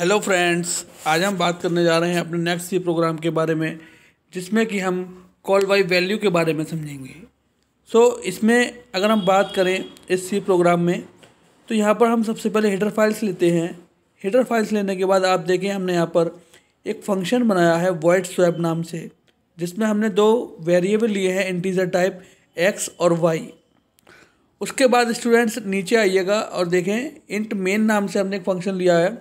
hello friends आज हम बात करने जा रहे हैं अपने नेक्स्ट सी प्रोग्राम के बारे में जिसमें कि हम कॉल बाई वैल्यू के बारे में समझेंगे सो so, इसमें अगर हम बात करें इस सी प्रोग्राम में तो यहाँ पर हम सबसे पहले हेडर फाइल्स लेते हैं हेडर फाइल्स लेने के बाद आप देखें हमने यहाँ पर एक फंक्शन बनाया है वॉइड स्वैप नाम से जिसमें हमने दो वेरिएबल लिए हैं इंटीजर टाइप एक्स और वाई उसके बाद स्टूडेंट्स नीचे आइएगा और देखें इंट मेन नाम से हमने एक फंक्शन लिया है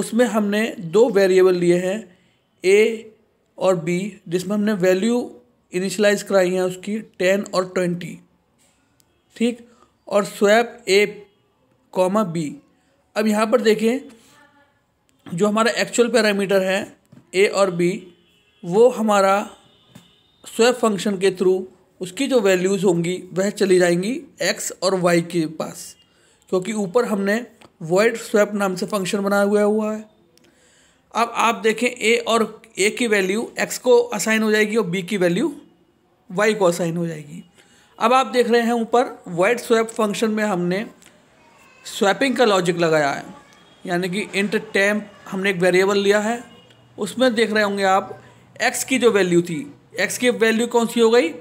उसमें हमने दो वेरिएबल लिए हैं ए और बी जिसमें हमने वैल्यू इनिशलाइज कराई है उसकी टेन और ट्वेंटी ठीक और स्वैप ए कॉमा बी अब यहाँ पर देखें जो हमारा एक्चुअल पैरामीटर है ए और बी वो हमारा स्वैप फंक्शन के थ्रू उसकी जो वैल्यूज़ होंगी वह चली जाएंगी एक्स और वाई के पास क्योंकि ऊपर हमने वॉइड स्वैप नाम से फंक्शन बनाया हुआ हुआ है अब आप देखें ए और ए की वैल्यू एक्स को असाइन हो जाएगी और बी की वैल्यू वाई को असाइन हो जाएगी अब आप देख रहे हैं ऊपर वाइड स्वैप फंक्शन में हमने स्वैपिंग का लॉजिक लगाया है यानी कि इंट टेम्प हमने एक वेरिएबल लिया है उसमें देख रहे होंगे आप एक्स की जो वैल्यू थी एक्स की वैल्यू कौन सी हो गई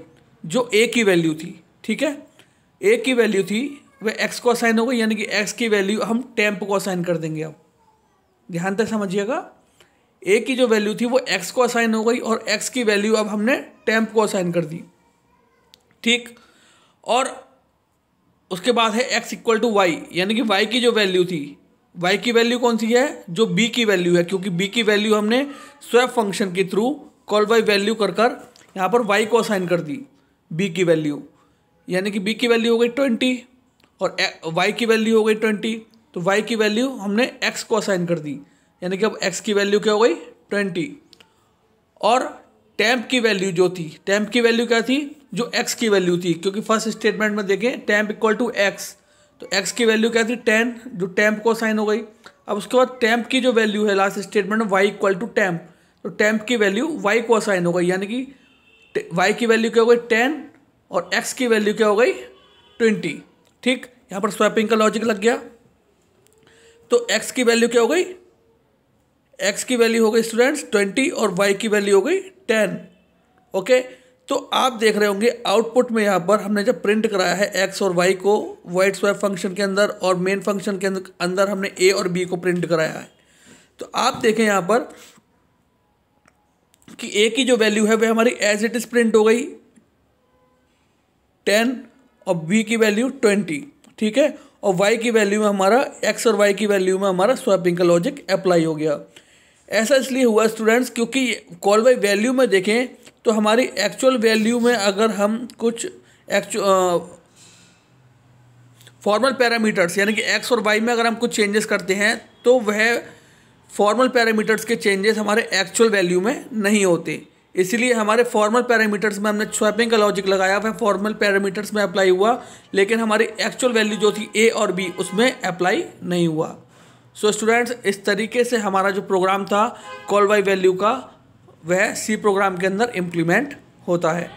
जो ए की वैल्यू थी ठीक है ए की वैल्यू थी वह एक्स को असाइन होगा यानी कि एक्स की वैल्यू हम टेम्प को असाइन कर देंगे अब ध्यान तक समझिएगा ए की जो वैल्यू थी वो एक्स को असाइन हो गई और एक्स की वैल्यू अब हमने टेम्प को असाइन कर दी ठीक और उसके बाद है एक्स इक्वल टू वाई यानी कि वाई की जो वैल्यू थी वाई की वैल्यू कौन सी है जो बी की वैल्यू है क्योंकि बी की वैल्यू हमने स्वैप फंक्शन के थ्रू कॉल बाई वैल्यू कर कर यहाँ पर वाई को असाइन कर दी बी की वैल्यू यानी कि बी की वैल्यू हो गई ट्वेंटी और वाई की वैल्यू हो गई ट्वेंटी तो वाई की वैल्यू हमने एक्स को असाइन कर दी यानी कि अब एक्स की वैल्यू क्या हो गई ट्वेंटी और टैम्प की वैल्यू जो थी टैम्प की वैल्यू क्या थी जो एक्स की वैल्यू थी क्योंकि फर्स्ट स्टेटमेंट में देखें टैम्प इक्वल टू एक्स तो एक्स की वैल्यू क्या थी टेन जो टैम्प को असाइन हो गई अब उसके बाद टैम्प की जो वैल्यू है लास्ट स्टेटमेंट में वाई इक्वल टू टैम्प तो टैम्प की वैल्यू वाई को असाइन हो गई यानी कि वाई की वैल्यू क्या हो गई टेन और एक्स की वैल्यू क्या हो गई ट्वेंटी ठीक यहाँ पर स्वैपिंग का लॉजिक लग गया तो एक्स की वैल्यू क्या हो गई एक्स की वैल्यू हो गई स्टूडेंट्स ट्वेंटी और वाई की वैल्यू हो गई टेन ओके तो आप देख रहे होंगे आउटपुट में यहाँ पर हमने जब प्रिंट कराया है एक्स और वाई को वाइट स्वैप फंक्शन के अंदर और मेन फंक्शन के अंदर हमने ए और बी को प्रिंट कराया है तो आप देखें यहाँ पर कि ए की जो वैल्यू है वह हमारी एज इट इज़ प्रिंट हो गई टेन और बी की वैल्यू ट्वेंटी ठीक है और वाई की वैल्यू में हमारा एक्स और वाई की वैल्यू में हमारा स्वैपिंग का लॉजिक अप्लाई हो गया ऐसा इसलिए हुआ स्टूडेंट्स क्योंकि कॉल बाई वैल्यू में देखें तो हमारी एक्चुअल वैल्यू में अगर हम कुछ फॉर्मल पैरामीटर्स यानी कि एक्स और वाई में अगर हम कुछ चेंजेस करते हैं तो वह फॉर्मल पैरामीटर्स के चेंजेस हमारे एक्चुअल वैल्यू में नहीं होते इसलिए हमारे फॉर्मल पैरामीटर्स में हमने स्वैपिंग का लॉजिक लगाया वह फॉर्मल पैरामीटर्स में अप्लाई हुआ लेकिन हमारी एक्चुअल वैल्यू जो थी ए और बी उसमें अप्लाई नहीं हुआ सो so, स्टूडेंट्स इस तरीके से हमारा जो प्रोग्राम था कॉल बाई वैल्यू का वह सी प्रोग्राम के अंदर इम्प्लीमेंट होता है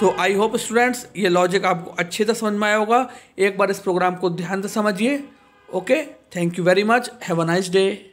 सो आई होप स्टूडेंट्स ये लॉजिक आपको अच्छे से समझ में आया होगा एक बार इस प्रोग्राम को ध्यान से समझिए okay thank you very much have a nice day